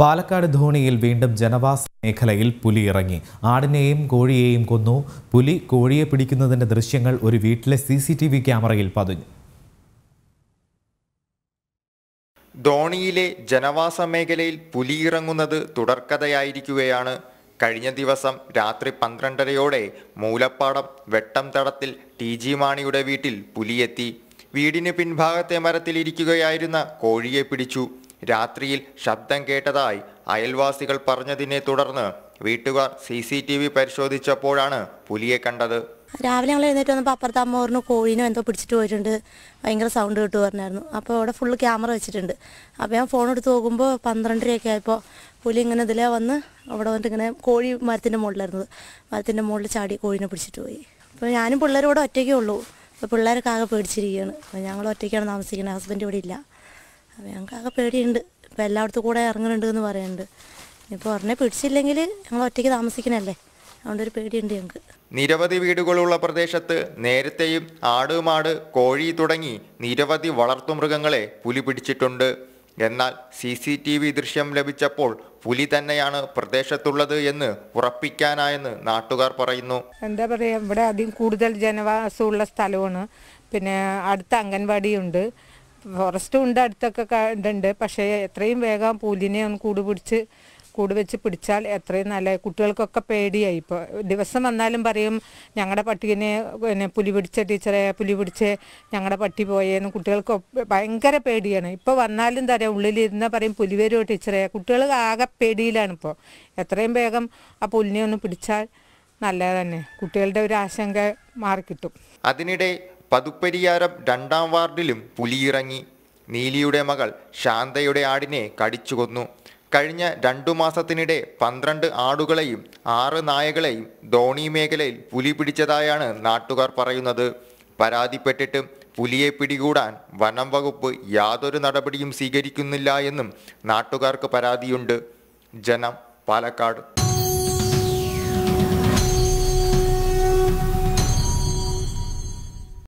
പാലക്കാട് ധോണിയിൽ വീണ്ടും ജനവാസ മേഖലയിൽ പുലി ഇറങ്ങി ആടിനെയും കോഴിയെയും കൊന്നു പുലി കോഴിയെ പിടിക്കുന്നതിൻ്റെ ദൃശ്യങ്ങൾ ഒരു വീട്ടിലെ സി സി ടി വി ക്യാമറയിൽ പതിഞ്ഞു ധോണിയിലെ ജനവാസ മേഖലയിൽ പുലി ഇറങ്ങുന്നത് തുടർക്കഥയായിരിക്കുകയാണ് കഴിഞ്ഞ ദിവസം രാത്രി പന്ത്രണ്ടരയോടെ മൂലപ്പാടം വെട്ടം തടത്തിൽ ടി ജി മാണിയുടെ വീട്ടിൽ പുലിയെത്തി വീടിന് പിൻഭാഗത്തെ മരത്തിലിരിക്കുകയായിരുന്ന കോഴിയെ പിടിച്ചു രാത്രിയിൽ ശബ്ദം കേട്ടതായി അയൽവാസികൾ പറഞ്ഞതിനെ തുടർന്ന് വീട്ടുകാർ സി സി ടി വി പരിശോധിച്ചപ്പോഴാണ് പുലിയെ കണ്ടത് രാവിലെ ഞങ്ങൾ എഴുന്നേറ്റ് വന്നപ്പോൾ അപ്പുറത്ത് അമ്മ പറഞ്ഞു കോഴിനോ എന്തോ പിടിച്ചിട്ട് പോയിട്ടുണ്ട് ഭയങ്കര സൗണ്ട് കിട്ടു പറഞ്ഞായിരുന്നു അപ്പോൾ അവിടെ ഫുള്ള് ക്യാമറ വെച്ചിട്ടുണ്ട് അപ്പോൾ ഞാൻ ഫോൺ എടുത്ത് നോക്കുമ്പോൾ പന്ത്രണ്ടരയൊക്കെ ആയപ്പോൾ പുലി ഇങ്ങനെ ഇതിലെ വന്ന് അവിടെ വന്നിട്ട് ഇങ്ങനെ കോഴി മരത്തിൻ്റെ മുകളിലായിരുന്നത് മരത്തിൻ്റെ മുകളിൽ ചാടി കോഴിനെ പിടിച്ചിട്ട് പോയി അപ്പോൾ ഞാനും പിള്ളേരോട് ഒറ്റയ്ക്കേ ഉള്ളൂ അപ്പോൾ പിള്ളേരൊക്കെ ആകെ പേടിച്ചിരിക്കുകയാണ് അപ്പോൾ ഞങ്ങൾ ഒറ്റയ്ക്കാണ് താമസിക്കുന്നത് ഹസ്ബൻഡ് ഇവിടെ ഇല്ല അപ്പോൾ ഞങ്ങൾക്കാകെ പേടിയുണ്ട് ഇപ്പം എല്ലായിടത്തും കൂടെ ഇറങ്ങുന്നുണ്ട് എന്ന് പറയുന്നുണ്ട് ഇപ്പോൾ ഉടനെ പിടിച്ചില്ലെങ്കിൽ ഞങ്ങൾ ഒറ്റയ്ക്ക് താമസിക്കണല്ലേ അതുകൊണ്ട് ഒരു പേടിയുണ്ട് ഞങ്ങൾക്ക് നിരവധി വീടുകളുള്ള പ്രദേശത്ത് നേരത്തെയും ആട് മാട് കോഴി തുടങ്ങി നിരവധി വളർത്തുമൃഗങ്ങളെ പുലി പിടിച്ചിട്ടുണ്ട് എന്നാൽ സി സി ടി വി ദൃശ്യം ലഭിച്ചപ്പോൾ പുലി തന്നെയാണ് പ്രദേശത്തുള്ളത് എന്ന് ഉറപ്പിക്കാനായെന്ന് നാട്ടുകാർ പറയുന്നു എന്താ പറയുക ഇവിടെ അധികം കൂടുതൽ ജനവാസമുള്ള സ്ഥലമാണ് പിന്നെ അടുത്ത അംഗൻവാടിയുണ്ട് ഫോറസ്റ്റും ഉണ്ട് അടുത്തൊക്കെ ഉണ്ട് പക്ഷേ എത്രയും വേഗം പുലിനെ ഒന്ന് കൂട് പിടിച്ച് കൂട് വെച്ച് പിടിച്ചാൽ എത്രയും നല്ല കുട്ടികൾക്കൊക്കെ പേടിയായി ഇപ്പോൾ ദിവസം വന്നാലും പറയും ഞങ്ങളുടെ പട്ടിനെ പിന്നെ പുലി പിടിച്ച ടീച്ചറെ പുലി പിടിച്ച് ഞങ്ങളുടെ പട്ടി പോയെന്ന് കുട്ടികൾക്ക് ഭയങ്കര പേടിയാണ് ഇപ്പോൾ വന്നാലും തരാം ഉള്ളിലിരുന്ന പറയും പുലി വരുമോ ടീച്ചറെ കുട്ടികൾ ആകെ പേടിയിലാണ് ഇപ്പോൾ എത്രയും വേഗം ആ പുലിനെ ഒന്ന് പിടിച്ചാൽ നല്ലത് തന്നെ കുട്ടികളുടെ ഒരു ആശങ്ക മാറിക്കിട്ടും അതിനിടെ പതുപ്പരിയാരം രണ്ടാം വാർഡിലും പുലിയിറങ്ങി നീലിയുടെ മകൾ ശാന്തയുടെ ആടിനെ കടിച്ചു കൊന്നു കഴിഞ്ഞ രണ്ടു മാസത്തിനിടെ പന്ത്രണ്ട് ആടുകളെയും ആറ് നായകളെയും ധോണി മേഖലയിൽ പുലി പിടിച്ചതായാണ് നാട്ടുകാർ പറയുന്നത് പരാതിപ്പെട്ടിട്ടും പുലിയെ പിടികൂടാൻ വനം വകുപ്പ് യാതൊരു നടപടിയും സ്വീകരിക്കുന്നില്ല എന്നും നാട്ടുകാർക്ക് പരാതിയുണ്ട് ജനം പാലക്കാട്